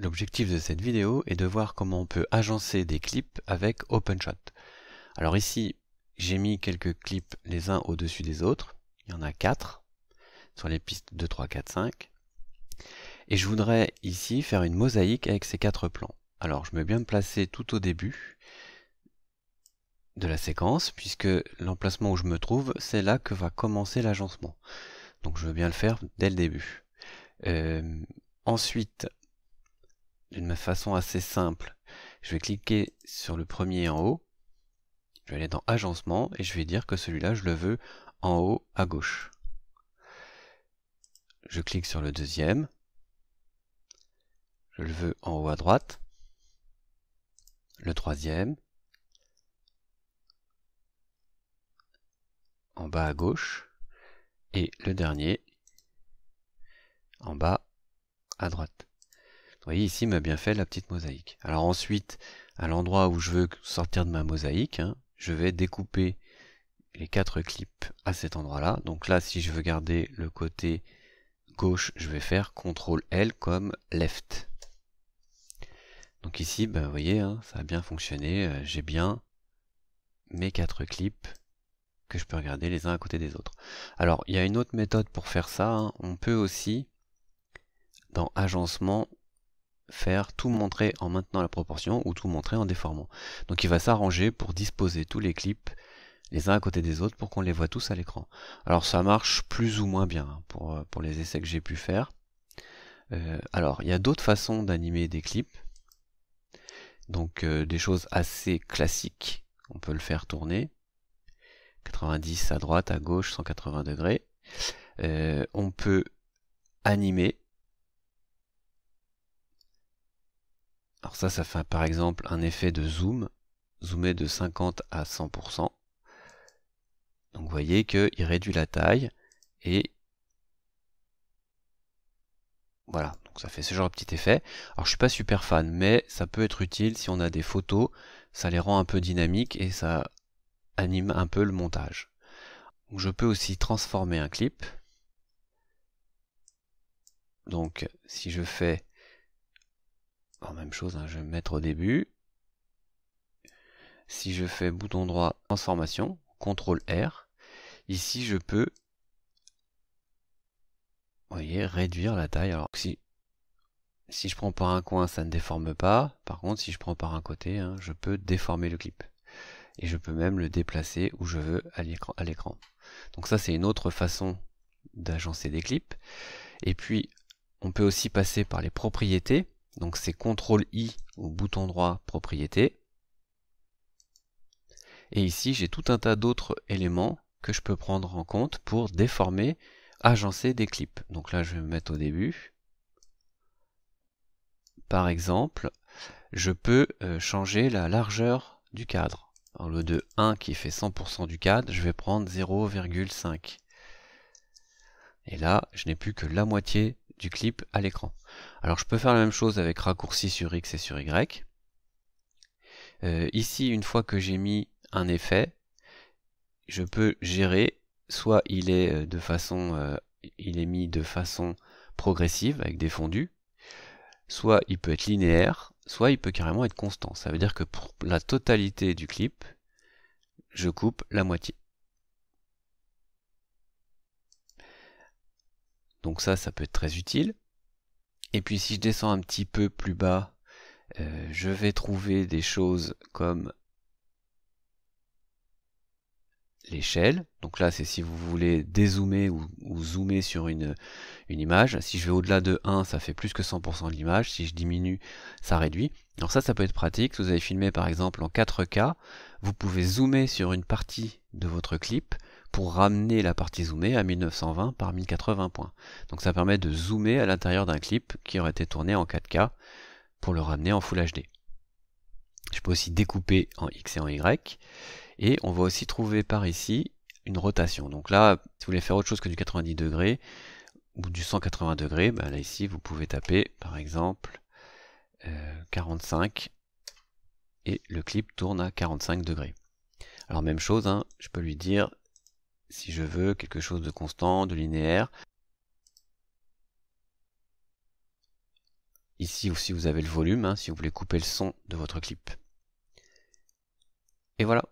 L'objectif de cette vidéo est de voir comment on peut agencer des clips avec OpenShot. Alors ici, j'ai mis quelques clips les uns au-dessus des autres. Il y en a 4 sur les pistes 2, 3, 4, 5. Et je voudrais ici faire une mosaïque avec ces quatre plans. Alors je veux bien me placer tout au début de la séquence, puisque l'emplacement où je me trouve, c'est là que va commencer l'agencement. Donc je veux bien le faire dès le début. Euh, ensuite, d'une façon assez simple. Je vais cliquer sur le premier en haut, je vais aller dans Agencement et je vais dire que celui-là, je le veux en haut à gauche. Je clique sur le deuxième, je le veux en haut à droite, le troisième, en bas à gauche, et le dernier en bas à droite. Vous voyez ici, il m'a bien fait la petite mosaïque. Alors ensuite, à l'endroit où je veux sortir de ma mosaïque, hein, je vais découper les quatre clips à cet endroit-là. Donc là, si je veux garder le côté gauche, je vais faire CTRL L comme left. Donc ici, ben, vous voyez, hein, ça a bien fonctionné. Euh, j'ai bien mes quatre clips que je peux regarder les uns à côté des autres. Alors, il y a une autre méthode pour faire ça. Hein. On peut aussi, dans agencement, faire tout montrer en maintenant la proportion ou tout montrer en déformant. Donc il va s'arranger pour disposer tous les clips les uns à côté des autres pour qu'on les voit tous à l'écran. Alors ça marche plus ou moins bien hein, pour, euh, pour les essais que j'ai pu faire. Euh, alors il y a d'autres façons d'animer des clips. Donc euh, des choses assez classiques. On peut le faire tourner. 90 à droite, à gauche, 180 degrés. on peut animer Alors ça, ça fait par exemple un effet de zoom, zoomé de 50 à 100%. Donc vous voyez qu'il réduit la taille et voilà, donc ça fait ce genre de petit effet. Alors je suis pas super fan, mais ça peut être utile si on a des photos, ça les rend un peu dynamiques et ça anime un peu le montage. je peux aussi transformer un clip. Donc si je fais bah, même chose, hein, je vais me mettre au début. Si je fais bouton droit, transformation, CTRL R, ici je peux, voyez, réduire la taille. Alors si, si je prends par un coin, ça ne déforme pas. Par contre, si je prends par un côté, hein, je peux déformer le clip. Et je peux même le déplacer où je veux à l'écran. Donc ça, c'est une autre façon d'agencer des clips. Et puis, on peut aussi passer par les propriétés. Donc c'est CTRL-I ou bouton droit propriété. Et ici, j'ai tout un tas d'autres éléments que je peux prendre en compte pour déformer, agencer des clips. Donc là, je vais me mettre au début. Par exemple, je peux euh, changer la largeur du cadre. Au le de 1 qui fait 100% du cadre, je vais prendre 0,5. Et là, je n'ai plus que la moitié du clip à l'écran. Alors je peux faire la même chose avec raccourci sur X et sur Y. Euh, ici, une fois que j'ai mis un effet, je peux gérer, soit il est euh, de façon euh, il est mis de façon progressive avec des fondus, soit il peut être linéaire, soit il peut carrément être constant. Ça veut dire que pour la totalité du clip, je coupe la moitié. Donc ça, ça peut être très utile. Et puis si je descends un petit peu plus bas, euh, je vais trouver des choses comme l'échelle. Donc là, c'est si vous voulez dézoomer ou, zoomer sur une, une, image. Si je vais au-delà de 1, ça fait plus que 100% de l'image. Si je diminue, ça réduit. Alors ça, ça peut être pratique. Si vous avez filmé par exemple en 4K, vous pouvez zoomer sur une partie de votre clip pour ramener la partie zoomée à 1920 par 1080 points. Donc ça permet de zoomer à l'intérieur d'un clip qui aurait été tourné en 4K pour le ramener en Full HD. Je peux aussi découper en X et en Y. Et on va aussi trouver par ici une rotation. Donc là, si vous voulez faire autre chose que du 90 degrés ou du 180 degrés, bah là ici vous pouvez taper par exemple 45 euh, et le clip tourne à 45 degrés. Alors même chose, hein, je peux lui dire si je veux quelque chose de constant, de linéaire. Ici aussi vous avez le volume, hein, si vous voulez couper le son de votre clip. Et voilà.